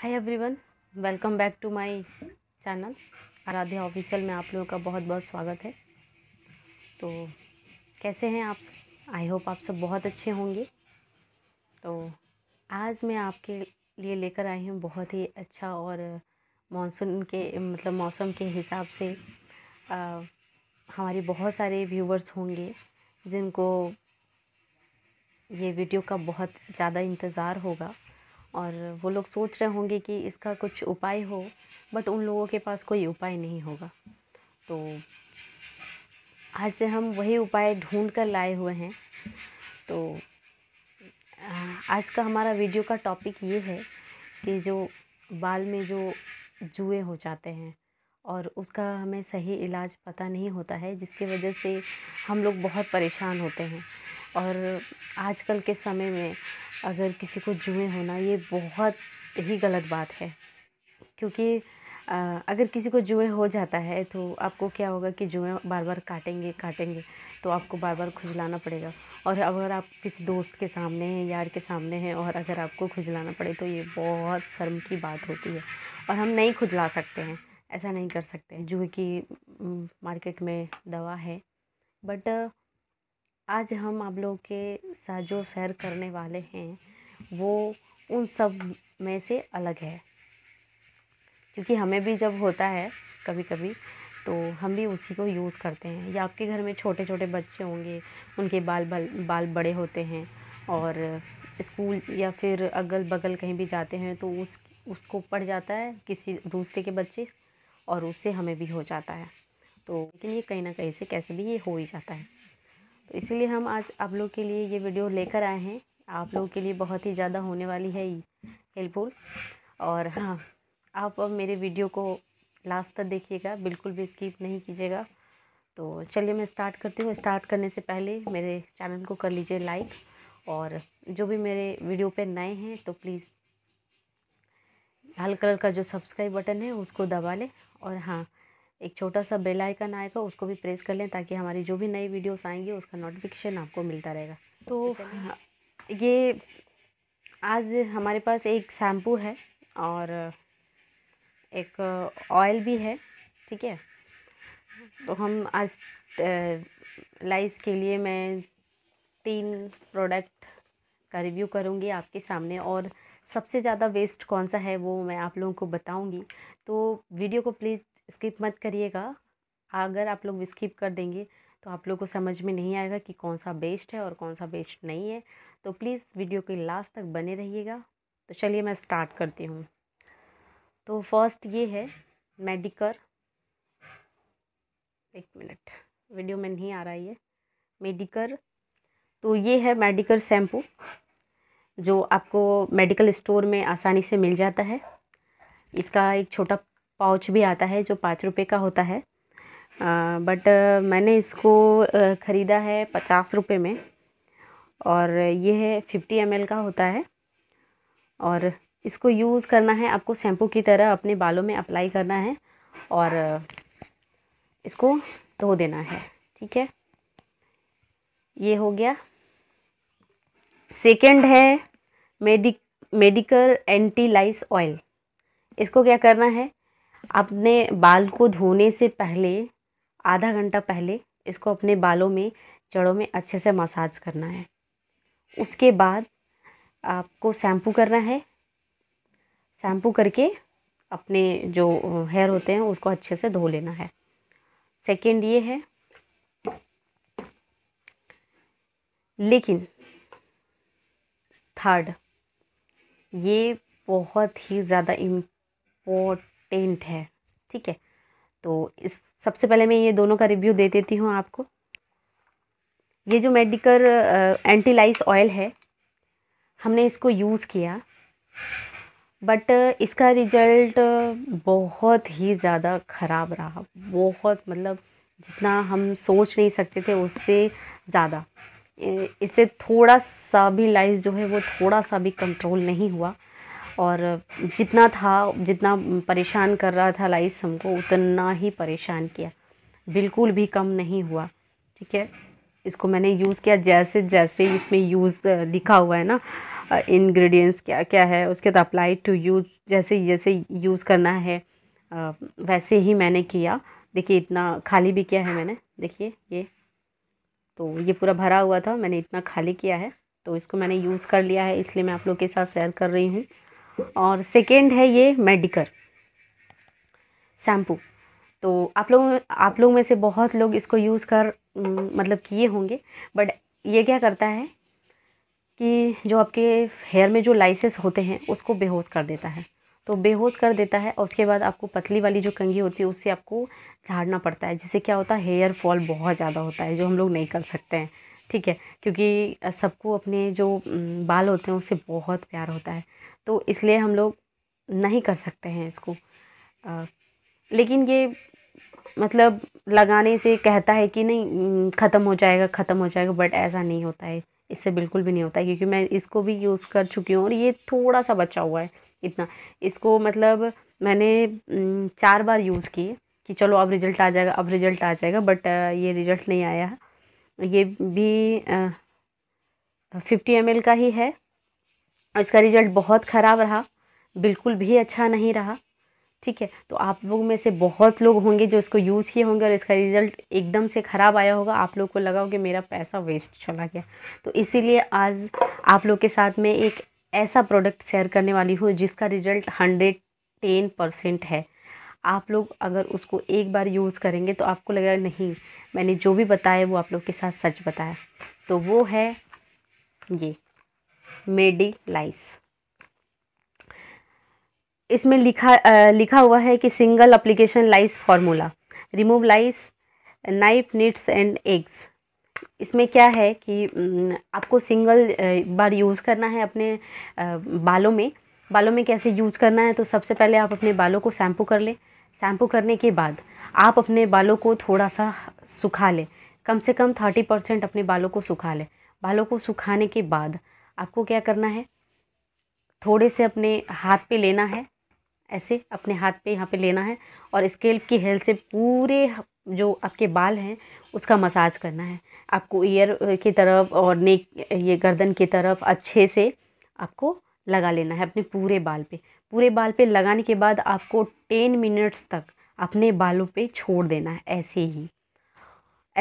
hi everyone welcome back to my channel Aaradhya official में आप लोगों का बहुत बहुत स्वागत है तो कैसे हैं आप सब आई होप आप सब बहुत अच्छे होंगे तो आज मैं आपके लिए लेकर आई हूँ बहुत ही अच्छा और मॉनसून के मतलब मौसम के हिसाब से आ, हमारी बहुत सारे व्यूवर्स होंगे जिनको ये वीडियो का बहुत ज़्यादा इंतज़ार होगा और वो लोग सोच रहे होंगे कि इसका कुछ उपाय हो बट उन लोगों के पास कोई उपाय नहीं होगा तो आज से हम वही उपाय ढूंढ कर लाए हुए हैं तो आज का हमारा वीडियो का टॉपिक ये है कि जो बाल में जो जुए हो जाते हैं और उसका हमें सही इलाज पता नहीं होता है जिसकी वजह से हम लोग बहुत परेशान होते हैं और आजकल के समय में अगर किसी को जुए होना ये बहुत ही गलत बात है क्योंकि अगर किसी को जुए हो जाता है तो आपको क्या होगा कि जुए बार बार काटेंगे काटेंगे तो आपको बार बार खुजलाना पड़ेगा और अगर आप किसी दोस्त के सामने हैं यार के सामने हैं और अगर आपको खुजलाना पड़े तो ये बहुत शर्म की बात होती है और हम नहीं खुजला सकते हैं ऐसा नहीं कर सकते जुए की मार्केट में दवा है बट आज हम आप लोगों के साथ जो सैर करने वाले हैं वो उन सब में से अलग है क्योंकि हमें भी जब होता है कभी कभी तो हम भी उसी को यूज़ करते हैं या आपके घर में छोटे छोटे बच्चे होंगे उनके बाल बाल बाल बड़े होते हैं और स्कूल या फिर अगल बगल कहीं भी जाते हैं तो उस उसको पड़ जाता है किसी दूसरे के बच्चे और उससे हमें भी हो जाता है तो लेकिन ये कहीं ना कहीं से कैसे भी ये हो ही जाता है इसीलिए हम आज आप लोग के लिए ये वीडियो लेकर आए हैं आप लोगों के लिए बहुत ही ज़्यादा होने वाली है हेल्पफुल और हाँ आप अब मेरे वीडियो को लास्ट तक देखिएगा बिल्कुल भी स्किप नहीं कीजिएगा तो चलिए मैं स्टार्ट करती हूँ स्टार्ट करने से पहले मेरे चैनल को कर लीजिए लाइक और जो भी मेरे वीडियो पे नए हैं तो प्लीज़ लाल कलर का जो सब्सक्राइब बटन है उसको दबा लें और हाँ एक छोटा सा बेल आइकन आएगा उसको भी प्रेस कर लें ताकि हमारी जो भी नई वीडियोस आएंगी उसका नोटिफिकेशन आपको मिलता रहेगा तो हाँ, ये आज हमारे पास एक शैम्पू है और एक ऑयल भी है ठीक है तो हम आज लाइस के लिए मैं तीन प्रोडक्ट का रिव्यू करूँगी आपके सामने और सबसे ज़्यादा वेस्ट कौन सा है वो मैं आप लोगों को बताऊँगी तो वीडियो को प्लीज़ स्किप मत करिएगा अगर आप लोग स्किप कर देंगे तो आप लोग को समझ में नहीं आएगा कि कौन सा बेस्ट है और कौन सा बेस्ट नहीं है तो प्लीज़ वीडियो के लास्ट तक बने रहिएगा तो चलिए मैं स्टार्ट करती हूँ तो फर्स्ट ये है मेडिकर एक मिनट वीडियो में नहीं आ रहा ये मेडिकर तो ये है मेडिकर शैम्पू जो आपको मेडिकल स्टोर में आसानी से मिल जाता है इसका एक छोटा पाउच भी आता है जो पाँच रुपये का होता है बट मैंने इसको ख़रीदा है पचास रुपये में और ये है फिफ्टी एम का होता है और इसको यूज़ करना है आपको शैम्पू की तरह अपने बालों में अप्लाई करना है और इसको धो देना है ठीक है ये हो गया सेकंड है medic medical anti lice oil इसको क्या करना है अपने बाल को धोने से पहले आधा घंटा पहले इसको अपने बालों में जड़ों में अच्छे से मसाज करना है उसके बाद आपको शैम्पू करना है शैम्पू करके अपने जो हेयर होते हैं उसको अच्छे से धो लेना है सेकंड ये है लेकिन थर्ड ये बहुत ही ज़्यादा इम्पोर्ट पेंट है ठीक है तो इस सबसे पहले मैं ये दोनों का रिव्यू दे देती हूँ आपको ये जो एंटी एंटीलाइस ऑयल है हमने इसको यूज़ किया बट uh, इसका रिजल्ट uh, बहुत ही ज़्यादा ख़राब रहा बहुत मतलब जितना हम सोच नहीं सकते थे उससे ज़्यादा इससे थोड़ा सा भी लाइस जो है वो थोड़ा सा भी कंट्रोल नहीं हुआ और जितना था जितना परेशान कर रहा था लाइस हमको उतना ही परेशान किया बिल्कुल भी कम नहीं हुआ ठीक है इसको मैंने यूज़ किया जैसे जैसे इसमें यूज़ लिखा हुआ है ना इंग्रेडिएंट्स क्या क्या है उसके बाद अप्लाई टू यूज़ जैसे जैसे यूज़ करना है वैसे ही मैंने किया देखिए इतना खाली भी किया है मैंने देखिए ये तो ये पूरा भरा हुआ था मैंने इतना खाली किया है तो इसको मैंने यूज़ कर लिया है इसलिए मैं आप लोग के साथ शेयर कर रही हूँ और सेकेंड है ये मेडिकर शैम्पू तो आप लोग आप लोग में से बहुत लोग इसको यूज़ कर मतलब किए होंगे बट ये क्या करता है कि जो आपके हेयर में जो लाइसेस होते हैं उसको बेहोश कर देता है तो बेहोश कर देता है और उसके बाद आपको पतली वाली जो कंघी होती है उससे आपको झाड़ना पड़ता है जिससे क्या होता है हेयर फॉल बहुत ज़्यादा होता है जो हम लोग नहीं कर सकते हैं ठीक है क्योंकि सबको अपने जो बाल होते हैं उससे बहुत प्यार होता है तो इसलिए हम लोग नहीं कर सकते हैं इसको आ, लेकिन ये मतलब लगाने से कहता है कि नहीं ख़त्म हो जाएगा ख़त्म हो जाएगा बट ऐसा नहीं होता है इससे बिल्कुल भी नहीं होता है क्योंकि मैं इसको भी यूज़ कर चुकी हूँ और ये थोड़ा सा बचा हुआ है इतना इसको मतलब मैंने चार बार यूज़ किए कि चलो अब रिज़ल्ट आ जाएगा अब रिज़ल्ट आ जाएगा बट ये रिज़ल्ट नहीं आया ये भी फिफ्टी एम का ही है इसका रिज़ल्ट बहुत ख़राब रहा बिल्कुल भी अच्छा नहीं रहा ठीक है तो आप लोग में से बहुत लोग होंगे जो इसको यूज़ किए होंगे और इसका रिज़ल्ट एकदम से ख़राब आया होगा आप लोग को लगा होगा मेरा पैसा वेस्ट चला गया तो इसीलिए आज आप लोग के साथ में एक ऐसा प्रोडक्ट शेयर करने वाली हूँ जिसका रिज़ल्ट हंड्रेड टेन परसेंट है आप लोग अगर उसको एक बार यूज़ करेंगे तो आपको लगेगा नहीं मैंने जो भी बताया वो आप लोग के साथ सच बताया तो वो है ये मेडिलाइस इसमें लिखा आ, लिखा हुआ है कि single application lice formula remove lice knife needs and eggs इसमें क्या है कि आपको सिंगल बार यूज़ करना है अपने बालों में बालों में कैसे यूज़ करना है तो सबसे पहले आप अपने बालों को शैम्पू कर लें शैम्पू करने के बाद आप अपने बालों को थोड़ा सा सुखा लें कम से कम थर्टी परसेंट अपने बालों को सुखा लें बालों को सुखाने के बाद आपको क्या करना है थोड़े से अपने हाथ पे लेना है ऐसे अपने हाथ पे यहाँ पे लेना है और स्केल्प की हेल्प से पूरे जो आपके बाल हैं उसका मसाज करना है आपको ईयर की तरफ और नेक ये गर्दन की तरफ अच्छे से आपको लगा लेना है अपने पूरे बाल पे पूरे बाल पे लगाने के बाद आपको टेन मिनट्स तक अपने बालों पे छोड़ देना है ऐसे ही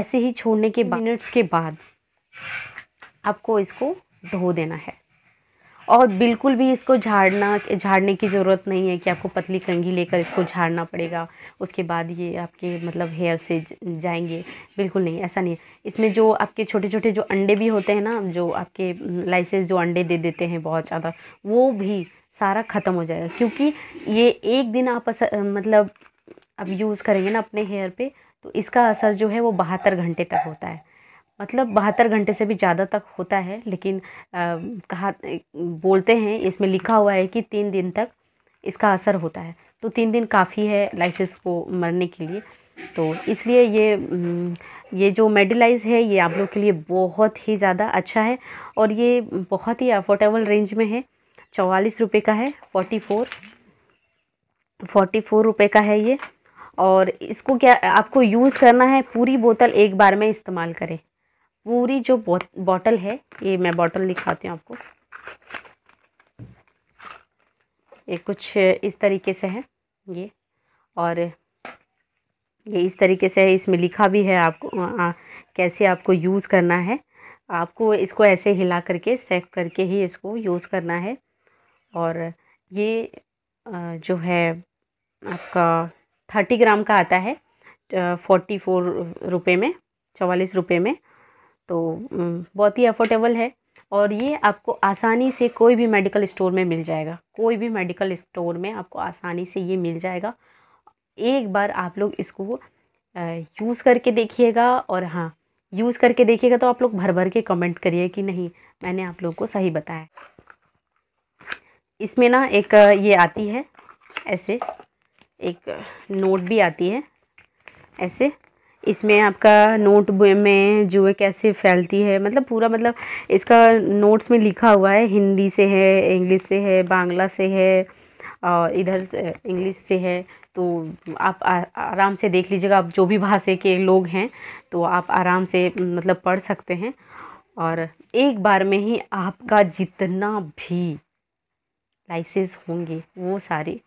ऐसे ही छोड़ने के मिनट्स के बाद आपको इसको धो देना है और बिल्कुल भी इसको झाड़ना झाड़ने की ज़रूरत नहीं है कि आपको पतली कंघी लेकर इसको झाड़ना पड़ेगा उसके बाद ये आपके मतलब हेयर से जाएंगे बिल्कुल नहीं ऐसा नहीं इसमें जो आपके छोटे छोटे जो अंडे भी होते हैं ना जो आपके लाइसेंस जो अंडे दे देते हैं बहुत ज़्यादा वो भी सारा ख़त्म हो जाएगा क्योंकि ये एक दिन आप असर, मतलब अब यूज़ करेंगे ना अपने हेयर पर तो इसका असर जो है वो बहत्तर घंटे तक होता है मतलब बहत्तर घंटे से भी ज़्यादा तक होता है लेकिन आ, कहा बोलते हैं इसमें लिखा हुआ है कि तीन दिन तक इसका असर होता है तो तीन दिन काफ़ी है लाइसिस को मरने के लिए तो इसलिए ये ये जो मेडिलाइज है ये आप लोग के लिए बहुत ही ज़्यादा अच्छा है और ये बहुत ही अफोर्डेबल रेंज में है चवालीस रुपये का है फोर्टी फोर फोर्टी फोर रुपये का है ये और इसको क्या आपको यूज़ करना है पूरी बोतल एक बार में इस्तेमाल करें पूरी जो बॉटल है ये मैं बॉटल दिखाती हूँ आपको ये कुछ इस तरीके से है ये और ये इस तरीके से है इसमें लिखा भी है आपको आ, कैसे आपको यूज़ करना है आपको इसको ऐसे हिला करके सेक करके ही इसको यूज़ करना है और ये जो है आपका थर्टी ग्राम का आता है फोर्टी फोर रुपये में चवालीस रुपये में तो बहुत ही अफोर्डेबल है और ये आपको आसानी से कोई भी मेडिकल स्टोर में मिल जाएगा कोई भी मेडिकल स्टोर में आपको आसानी से ये मिल जाएगा एक बार आप लोग इसको यूज़ करके देखिएगा और हाँ यूज़ करके देखिएगा तो आप लोग भर भर के कमेंट करिए कि नहीं मैंने आप लोग को सही बताया इसमें ना एक ये आती है ऐसे एक नोट भी आती है ऐसे इसमें आपका नोट में जुए कैसे फैलती है मतलब पूरा मतलब इसका नोट्स में लिखा हुआ है हिंदी से है इंग्लिश से है बांग्ला से है और इधर इंग्लिश से है तो आप आराम से देख लीजिएगा आप जो भी भाषा के लोग हैं तो आप आराम से मतलब पढ़ सकते हैं और एक बार में ही आपका जितना भी लाइसेंस होंगे वो सारे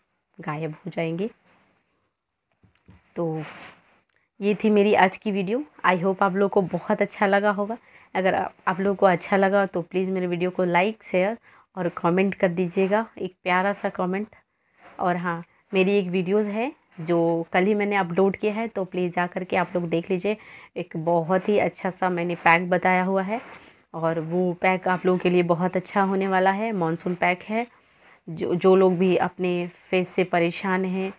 गायब हो जाएंगे तो ये थी मेरी आज की वीडियो आई होप आप लोग को बहुत अच्छा लगा होगा अगर आप लोग को अच्छा लगा तो प्लीज़ मेरे वीडियो को लाइक शेयर और कमेंट कर दीजिएगा एक प्यारा सा कमेंट और हाँ मेरी एक वीडियोस है जो कल ही मैंने अपलोड किया है तो प्लीज़ जा करके आप लोग देख लीजिए एक बहुत ही अच्छा सा मैंने पैक बताया हुआ है और वो पैक आप लोगों के लिए बहुत अच्छा होने वाला है मानसून पैक है जो जो लोग भी अपने फेस से परेशान हैं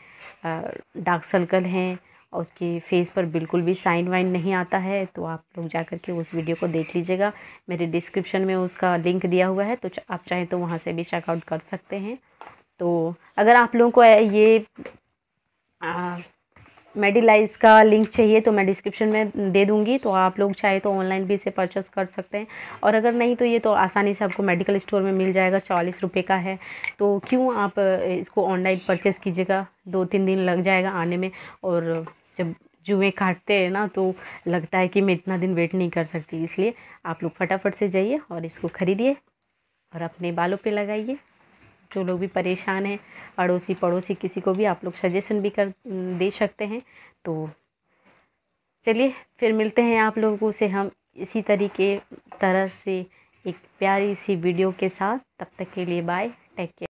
डार्क सर्कल हैं और उसकी फेस पर बिल्कुल भी साइन वाइन नहीं आता है तो आप लोग जा कर के उस वीडियो को देख लीजिएगा मेरे डिस्क्रिप्शन में उसका लिंक दिया हुआ है तो आप चाहें तो वहाँ से भी चेकआउट कर सकते हैं तो अगर आप लोगों को ये मेडिलाइज का लिंक चाहिए तो मैं डिस्क्रिप्शन में दे दूंगी तो आप लोग चाहे तो ऑनलाइन भी इसे परचेस कर सकते हैं और अगर नहीं तो ये तो आसानी से आपको मेडिकल स्टोर में मिल जाएगा चालीस रुपये का है तो क्यों आप इसको ऑनलाइन परचेस कीजिएगा दो तीन दिन लग जाएगा आने में और जब जुए काटते हैं ना तो लगता है कि मैं इतना दिन वेट नहीं कर सकती इसलिए आप लोग फटाफट से जाइए और इसको ख़रीदिए और अपने बालों पे लगाइए जो लोग भी परेशान हैं अड़ोसी पड़ोसी किसी को भी आप लोग सजेशन भी कर दे सकते हैं तो चलिए फिर मिलते हैं आप लोगों से हम इसी तरीके तरह से एक प्यारी सी वीडियो के साथ तब तक के लिए बाय टेक केयर